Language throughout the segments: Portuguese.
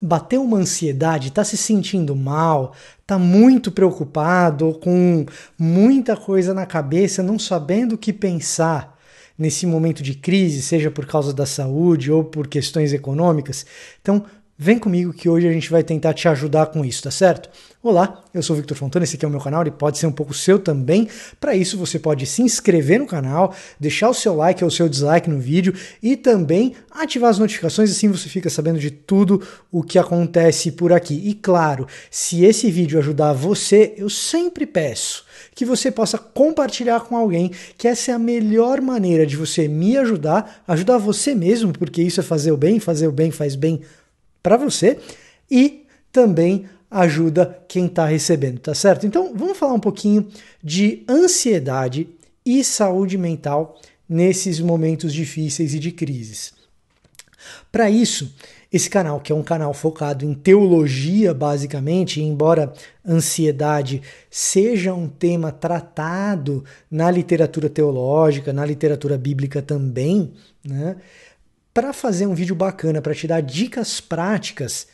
bateu uma ansiedade, está se sentindo mal, está muito preocupado, com muita coisa na cabeça, não sabendo o que pensar nesse momento de crise, seja por causa da saúde ou por questões econômicas. Então, Vem comigo que hoje a gente vai tentar te ajudar com isso, tá certo? Olá, eu sou o Victor Fontana, esse aqui é o meu canal, e pode ser um pouco seu também. Para isso, você pode se inscrever no canal, deixar o seu like ou o seu dislike no vídeo e também ativar as notificações, assim você fica sabendo de tudo o que acontece por aqui. E claro, se esse vídeo ajudar você, eu sempre peço que você possa compartilhar com alguém, que essa é a melhor maneira de você me ajudar, ajudar você mesmo, porque isso é fazer o bem, fazer o bem faz bem para você e também ajuda quem está recebendo, tá certo? Então vamos falar um pouquinho de ansiedade e saúde mental nesses momentos difíceis e de crises. Para isso, esse canal, que é um canal focado em teologia, basicamente, embora ansiedade seja um tema tratado na literatura teológica, na literatura bíblica também, né? para fazer um vídeo bacana, para te dar dicas práticas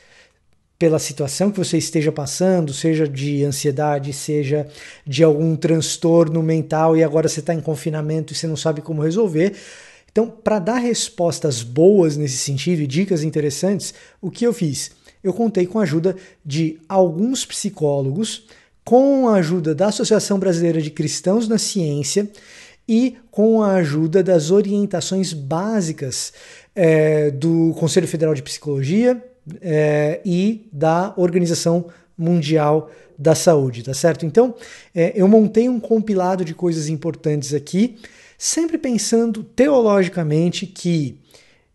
pela situação que você esteja passando, seja de ansiedade, seja de algum transtorno mental e agora você está em confinamento e você não sabe como resolver. Então, para dar respostas boas nesse sentido e dicas interessantes, o que eu fiz? Eu contei com a ajuda de alguns psicólogos, com a ajuda da Associação Brasileira de Cristãos na Ciência e com a ajuda das orientações básicas é, do Conselho Federal de Psicologia é, e da Organização Mundial da Saúde, tá certo? Então, é, eu montei um compilado de coisas importantes aqui, sempre pensando teologicamente que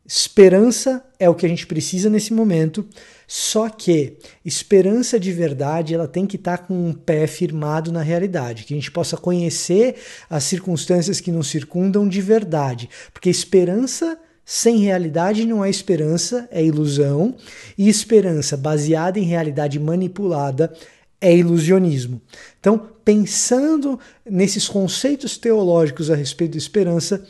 esperança é o que a gente precisa nesse momento, só que esperança de verdade ela tem que estar tá com um pé firmado na realidade, que a gente possa conhecer as circunstâncias que nos circundam de verdade, porque esperança sem realidade não há esperança, é ilusão, e esperança baseada em realidade manipulada é ilusionismo. Então, pensando nesses conceitos teológicos a respeito da esperança,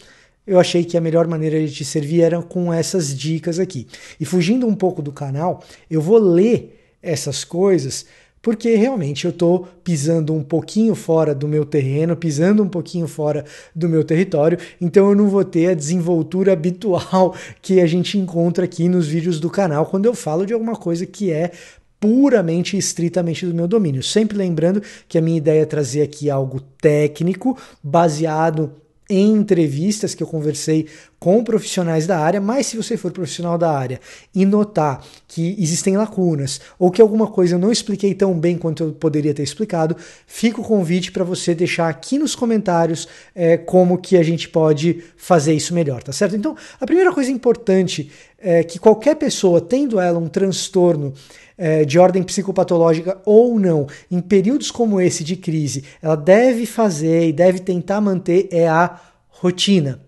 eu achei que a melhor maneira de te servir era com essas dicas aqui. E fugindo um pouco do canal, eu vou ler essas coisas porque realmente eu estou pisando um pouquinho fora do meu terreno, pisando um pouquinho fora do meu território, então eu não vou ter a desenvoltura habitual que a gente encontra aqui nos vídeos do canal quando eu falo de alguma coisa que é puramente e estritamente do meu domínio. Sempre lembrando que a minha ideia é trazer aqui algo técnico, baseado em entrevistas que eu conversei com profissionais da área, mas se você for profissional da área e notar que existem lacunas ou que alguma coisa eu não expliquei tão bem quanto eu poderia ter explicado, fica o convite para você deixar aqui nos comentários é, como que a gente pode fazer isso melhor, tá certo? Então, a primeira coisa importante é, que qualquer pessoa, tendo ela um transtorno é, de ordem psicopatológica ou não, em períodos como esse de crise, ela deve fazer e deve tentar manter é a rotina.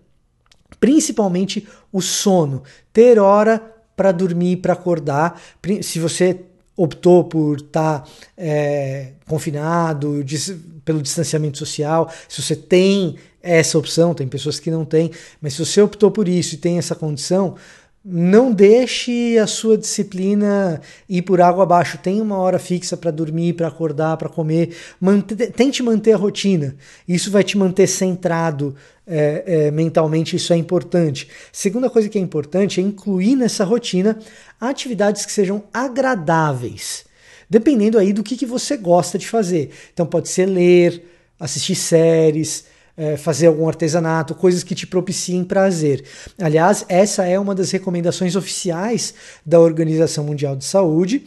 Principalmente o sono. Ter hora para dormir, para acordar. Se você optou por estar tá, é, confinado, dis pelo distanciamento social, se você tem essa opção, tem pessoas que não têm, mas se você optou por isso e tem essa condição, não deixe a sua disciplina ir por água abaixo. Tem uma hora fixa para dormir, para acordar, para comer. Mante tente manter a rotina. Isso vai te manter centrado é, é, mentalmente. Isso é importante. Segunda coisa que é importante é incluir nessa rotina atividades que sejam agradáveis, dependendo aí do que, que você gosta de fazer. Então, pode ser ler, assistir séries é, fazer algum artesanato, coisas que te propiciem prazer. Aliás, essa é uma das recomendações oficiais da Organização Mundial de Saúde.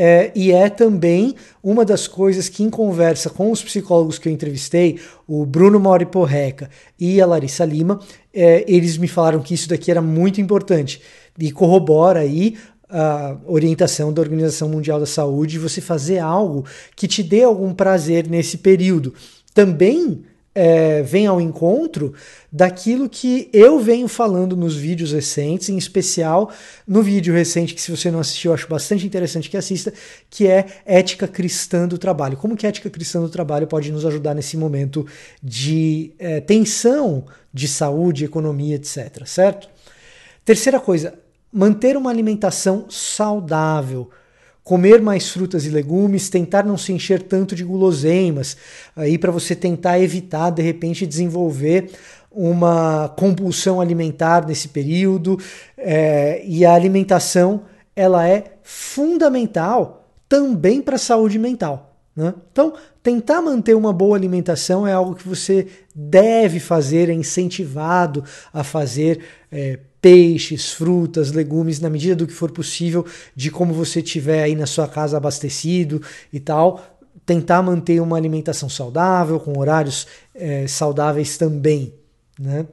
É, e é também uma das coisas que, em conversa com os psicólogos que eu entrevistei, o Bruno Mori Porreca e a Larissa Lima, é, eles me falaram que isso daqui era muito importante e corrobora aí a orientação da Organização Mundial da Saúde você fazer algo que te dê algum prazer nesse período. Também é, vem ao encontro daquilo que eu venho falando nos vídeos recentes, em especial no vídeo recente que se você não assistiu, eu acho bastante interessante que assista, que é ética cristã do trabalho. Como que a ética cristã do trabalho pode nos ajudar nesse momento de é, tensão de saúde, economia, etc. Certo? Terceira coisa, manter uma alimentação saudável comer mais frutas e legumes, tentar não se encher tanto de guloseimas, aí para você tentar evitar de repente desenvolver uma compulsão alimentar nesse período. É, e a alimentação ela é fundamental também para a saúde mental. Né? Então, tentar manter uma boa alimentação é algo que você deve fazer, é incentivado a fazer é, peixes, frutas, legumes, na medida do que for possível, de como você tiver aí na sua casa abastecido e tal, tentar manter uma alimentação saudável, com horários é, saudáveis também. Né?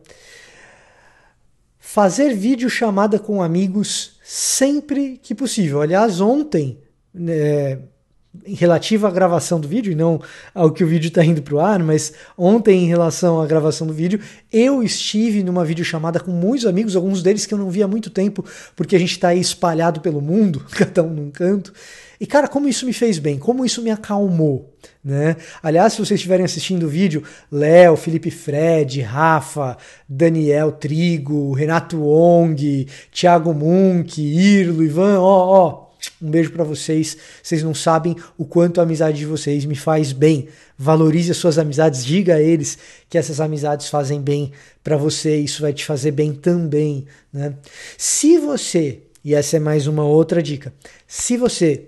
Fazer vídeo chamada com amigos sempre que possível. Aliás, ontem, né, relativa à gravação do vídeo e não ao que o vídeo está indo para o ar, mas ontem em relação à gravação do vídeo, eu estive numa videochamada com muitos amigos, alguns deles que eu não vi há muito tempo, porque a gente está aí espalhado pelo mundo, cada um num canto. E cara, como isso me fez bem, como isso me acalmou, né? Aliás, se vocês estiverem assistindo o vídeo, Léo, Felipe Fred, Rafa, Daniel Trigo, Renato Ong, Thiago Munk, Irlo, Ivan, ó, ó, Tipo, um beijo para vocês. Vocês não sabem o quanto a amizade de vocês me faz bem. Valorize as suas amizades, diga a eles que essas amizades fazem bem para você, isso vai te fazer bem também, né? Se você, e essa é mais uma outra dica, se você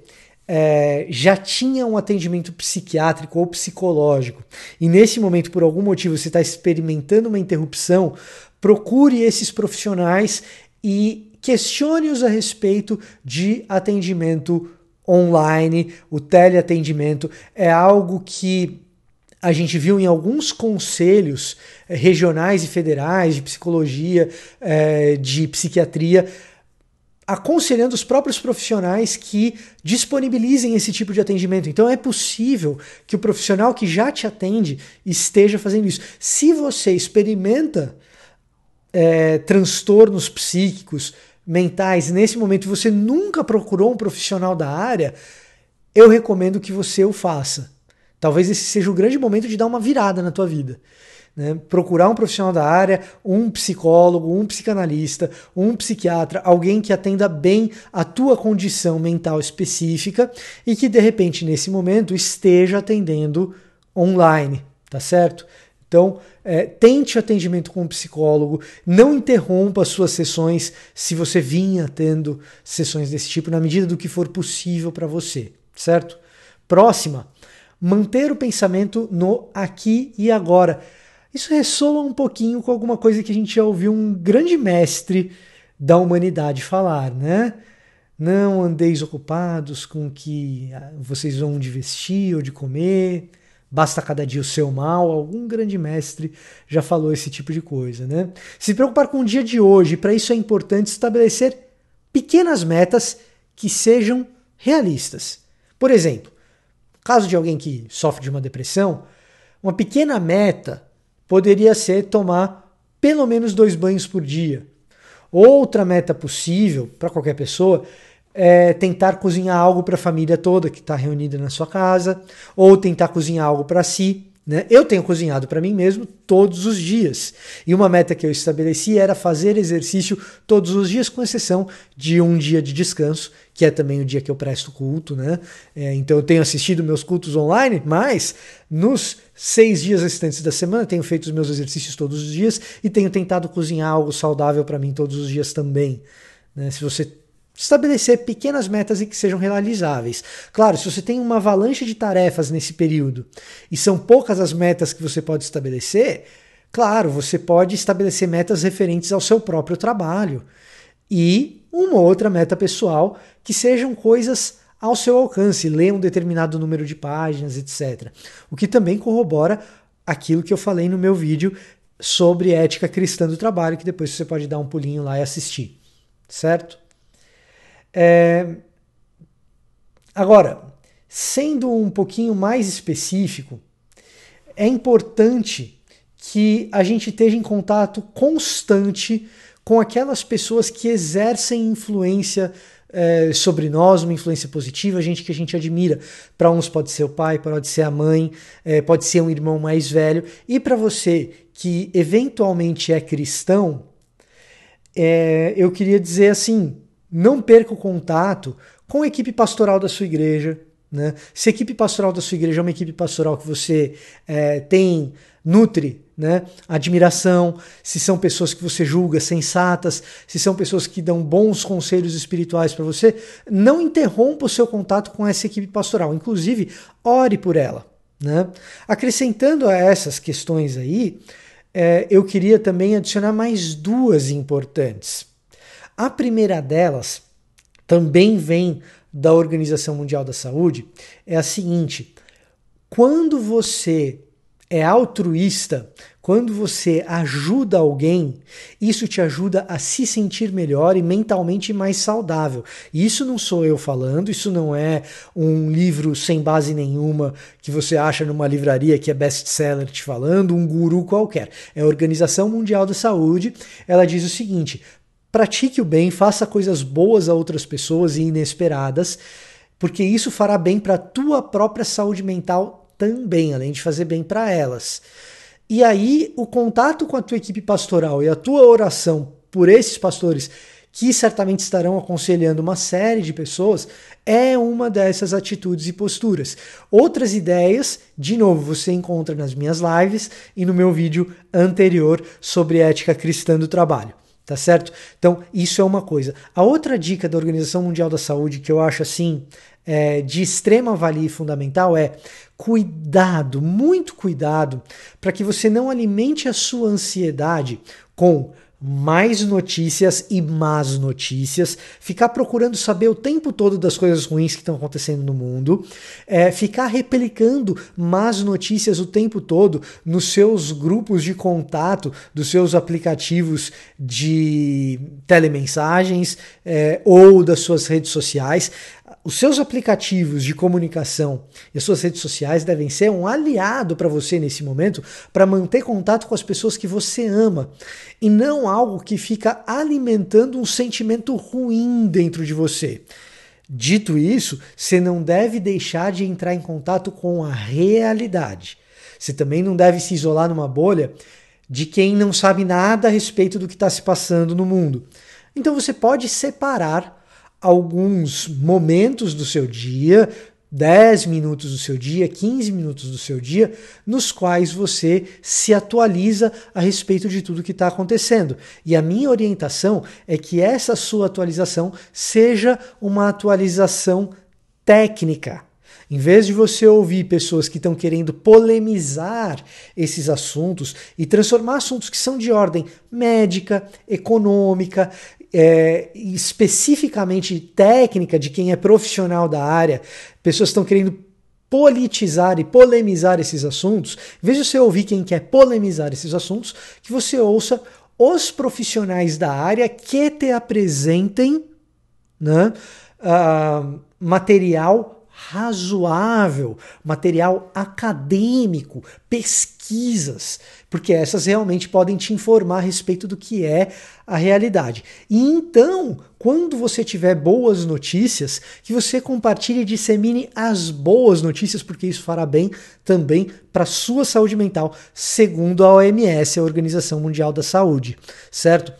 é, já tinha um atendimento psiquiátrico ou psicológico e nesse momento, por algum motivo, você está experimentando uma interrupção, procure esses profissionais e questione-os a respeito de atendimento online. O teleatendimento é algo que a gente viu em alguns conselhos eh, regionais e federais de psicologia, eh, de psiquiatria, aconselhando os próprios profissionais que disponibilizem esse tipo de atendimento. Então é possível que o profissional que já te atende esteja fazendo isso. Se você experimenta é, transtornos psíquicos, mentais, nesse momento você nunca procurou um profissional da área, eu recomendo que você o faça. Talvez esse seja o grande momento de dar uma virada na tua vida. Né? Procurar um profissional da área, um psicólogo, um psicanalista, um psiquiatra, alguém que atenda bem a tua condição mental específica e que de repente nesse momento esteja atendendo online, tá certo? Então, é, tente atendimento com um psicólogo, não interrompa as suas sessões se você vinha tendo sessões desse tipo, na medida do que for possível para você, certo? Próxima, manter o pensamento no aqui e agora. Isso ressoa um pouquinho com alguma coisa que a gente já ouviu um grande mestre da humanidade falar, né? Não andeis ocupados com o que ah, vocês vão de vestir ou de comer Basta cada dia o seu mal, algum grande mestre já falou esse tipo de coisa, né? Se preocupar com o dia de hoje, para isso é importante estabelecer pequenas metas que sejam realistas. Por exemplo, caso de alguém que sofre de uma depressão, uma pequena meta poderia ser tomar pelo menos dois banhos por dia. Outra meta possível para qualquer pessoa é, tentar cozinhar algo para a família toda que está reunida na sua casa, ou tentar cozinhar algo para si. Né? Eu tenho cozinhado para mim mesmo todos os dias. E uma meta que eu estabeleci era fazer exercício todos os dias, com exceção de um dia de descanso, que é também o dia que eu presto culto, né? É, então eu tenho assistido meus cultos online, mas nos seis dias restantes da semana tenho feito os meus exercícios todos os dias e tenho tentado cozinhar algo saudável para mim todos os dias também. Né? Se você estabelecer pequenas metas e que sejam realizáveis. Claro, se você tem uma avalanche de tarefas nesse período e são poucas as metas que você pode estabelecer, claro, você pode estabelecer metas referentes ao seu próprio trabalho e uma outra meta pessoal que sejam coisas ao seu alcance, ler um determinado número de páginas, etc. O que também corrobora aquilo que eu falei no meu vídeo sobre ética cristã do trabalho, que depois você pode dar um pulinho lá e assistir, certo? É... Agora, sendo um pouquinho mais específico, é importante que a gente esteja em contato constante com aquelas pessoas que exercem influência é, sobre nós, uma influência positiva, gente que a gente admira. Para uns pode ser o pai, pode ser a mãe, é, pode ser um irmão mais velho. E para você que eventualmente é cristão, é, eu queria dizer assim: não perca o contato com a equipe pastoral da sua igreja. Né? Se a equipe pastoral da sua igreja é uma equipe pastoral que você é, tem, nutre né? admiração, se são pessoas que você julga sensatas, se são pessoas que dão bons conselhos espirituais para você, não interrompa o seu contato com essa equipe pastoral. Inclusive, ore por ela. Né? Acrescentando a essas questões aí, é, eu queria também adicionar mais duas importantes. A primeira delas também vem da Organização Mundial da Saúde, é a seguinte: quando você é altruísta, quando você ajuda alguém, isso te ajuda a se sentir melhor e mentalmente mais saudável. isso não sou eu falando, isso não é um livro sem base nenhuma que você acha numa livraria que é best-seller te falando, um guru qualquer. É a Organização Mundial da Saúde, ela diz o seguinte: Pratique o bem, faça coisas boas a outras pessoas e inesperadas, porque isso fará bem para a tua própria saúde mental também, além de fazer bem para elas. E aí, o contato com a tua equipe pastoral e a tua oração por esses pastores, que certamente estarão aconselhando uma série de pessoas, é uma dessas atitudes e posturas. Outras ideias, de novo, você encontra nas minhas lives e no meu vídeo anterior sobre ética cristã do trabalho tá certo? Então, isso é uma coisa. A outra dica da Organização Mundial da Saúde que eu acho assim é, de extrema valia e fundamental é cuidado, muito cuidado, para que você não alimente a sua ansiedade com mais notícias e más notícias, ficar procurando saber o tempo todo das coisas ruins que estão acontecendo no mundo, é, ficar replicando más notícias o tempo todo nos seus grupos de contato, dos seus aplicativos de telemensagens é, ou das suas redes sociais os seus aplicativos de comunicação e as suas redes sociais devem ser um aliado para você nesse momento para manter contato com as pessoas que você ama e não algo que fica alimentando um sentimento ruim dentro de você. Dito isso, você não deve deixar de entrar em contato com a realidade. Você também não deve se isolar numa bolha de quem não sabe nada a respeito do que está se passando no mundo. Então você pode separar alguns momentos do seu dia, 10 minutos do seu dia, 15 minutos do seu dia, nos quais você se atualiza a respeito de tudo que está acontecendo. E a minha orientação é que essa sua atualização seja uma atualização técnica. Em vez de você ouvir pessoas que estão querendo polemizar esses assuntos e transformar assuntos que são de ordem médica, econômica, é, especificamente técnica de quem é profissional da área, pessoas estão querendo politizar e polemizar esses assuntos, em vez de você ouvir quem quer polemizar esses assuntos, que você ouça os profissionais da área que te apresentem né, uh, material razoável, material acadêmico, pesquisas porque essas realmente podem te informar a respeito do que é a realidade. E então, quando você tiver boas notícias, que você compartilhe e dissemine as boas notícias, porque isso fará bem também para a sua saúde mental, segundo a OMS, a Organização Mundial da Saúde, certo?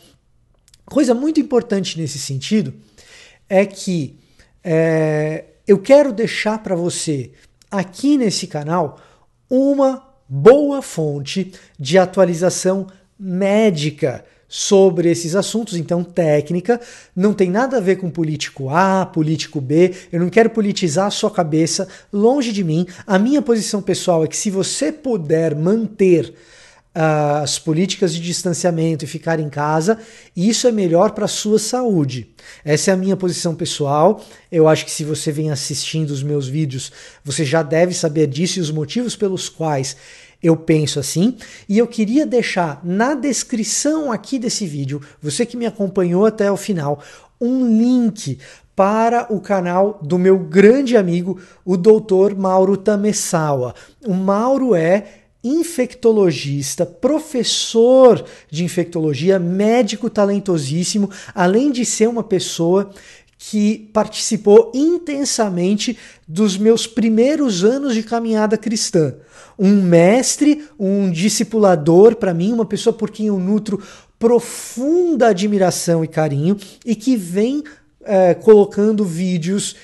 Coisa muito importante nesse sentido é que é, eu quero deixar para você aqui nesse canal uma boa fonte de atualização médica sobre esses assuntos, então técnica, não tem nada a ver com político A, político B, eu não quero politizar a sua cabeça, longe de mim. A minha posição pessoal é que se você puder manter ah, as políticas de distanciamento e ficar em casa, isso é melhor para a sua saúde. Essa é a minha posição pessoal. Eu acho que se você vem assistindo os meus vídeos, você já deve saber disso e os motivos pelos quais eu penso assim, e eu queria deixar na descrição aqui desse vídeo, você que me acompanhou até o final, um link para o canal do meu grande amigo, o Dr. Mauro Tamesawa. O Mauro é infectologista, professor de infectologia, médico talentosíssimo, além de ser uma pessoa que participou intensamente dos meus primeiros anos de caminhada cristã. Um mestre, um discipulador para mim, uma pessoa por quem eu nutro profunda admiração e carinho e que vem é, colocando vídeos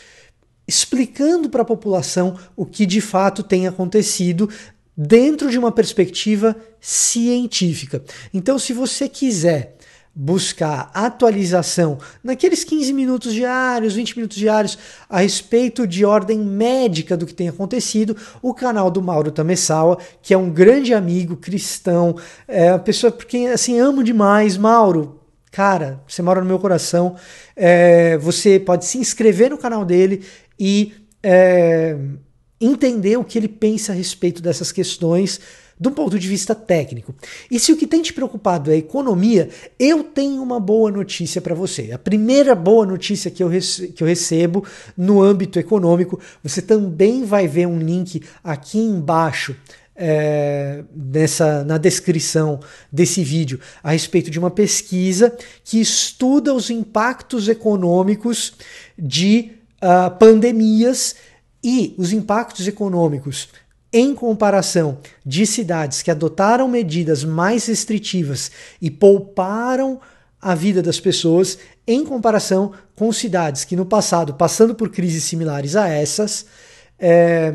explicando para a população o que de fato tem acontecido dentro de uma perspectiva científica. Então, se você quiser buscar atualização naqueles 15 minutos diários, 20 minutos diários a respeito de ordem médica do que tem acontecido, o canal do Mauro Tamessawa, que é um grande amigo cristão, é uma pessoa por quem assim amo demais, Mauro. Cara, você mora no meu coração. É, você pode se inscrever no canal dele e é, entender o que ele pensa a respeito dessas questões do ponto de vista técnico. E se o que tem te preocupado é economia, eu tenho uma boa notícia para você. A primeira boa notícia que eu, que eu recebo no âmbito econômico, você também vai ver um link aqui embaixo. É, nessa, na descrição desse vídeo a respeito de uma pesquisa que estuda os impactos econômicos de uh, pandemias e os impactos econômicos em comparação de cidades que adotaram medidas mais restritivas e pouparam a vida das pessoas, em comparação com cidades que no passado, passando por crises similares a essas, é,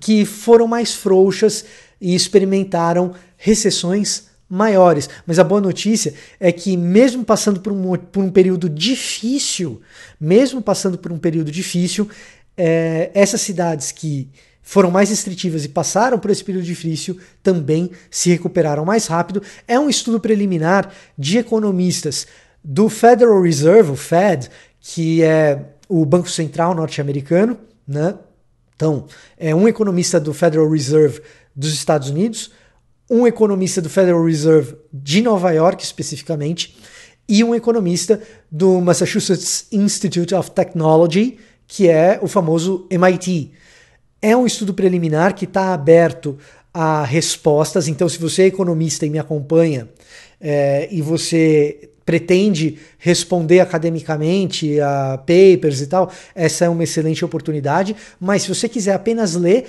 que foram mais frouxas e experimentaram recessões maiores. Mas a boa notícia é que, mesmo passando por um, por um período difícil, mesmo passando por um período difícil, é, essas cidades que foram mais restritivas e passaram por esse período difícil também se recuperaram mais rápido. É um estudo preliminar de economistas do Federal Reserve, o Fed, que é o Banco Central norte-americano, né? Então, é um economista do Federal Reserve dos Estados Unidos, um economista do Federal Reserve de Nova York especificamente, e um economista do Massachusetts Institute of Technology, que é o famoso MIT. É um estudo preliminar que está aberto a respostas. Então, se você é economista e me acompanha é, e você pretende responder academicamente a papers e tal, essa é uma excelente oportunidade. Mas se você quiser apenas ler,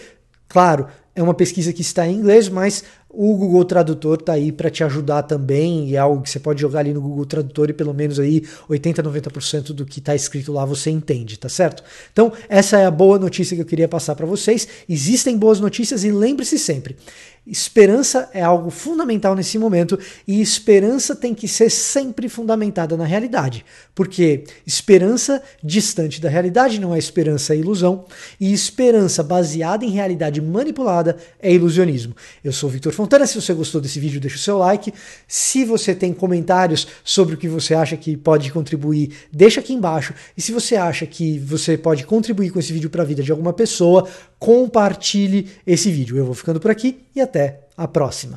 claro, é uma pesquisa que está em inglês, mas o Google Tradutor está aí para te ajudar também, e é algo que você pode jogar ali no Google Tradutor e pelo menos aí 80, 90% do que está escrito lá você entende, tá certo? Então, essa é a boa notícia que eu queria passar para vocês. Existem boas notícias e lembre-se sempre, Esperança é algo fundamental nesse momento e esperança tem que ser sempre fundamentada na realidade, porque esperança distante da realidade não é esperança, é ilusão, e esperança baseada em realidade manipulada é ilusionismo. Eu sou Victor Fontana. Se você gostou desse vídeo, deixa o seu like. Se você tem comentários sobre o que você acha que pode contribuir, deixa aqui embaixo. E se você acha que você pode contribuir com esse vídeo para a vida de alguma pessoa, compartilhe esse vídeo. Eu vou ficando por aqui e até a próxima.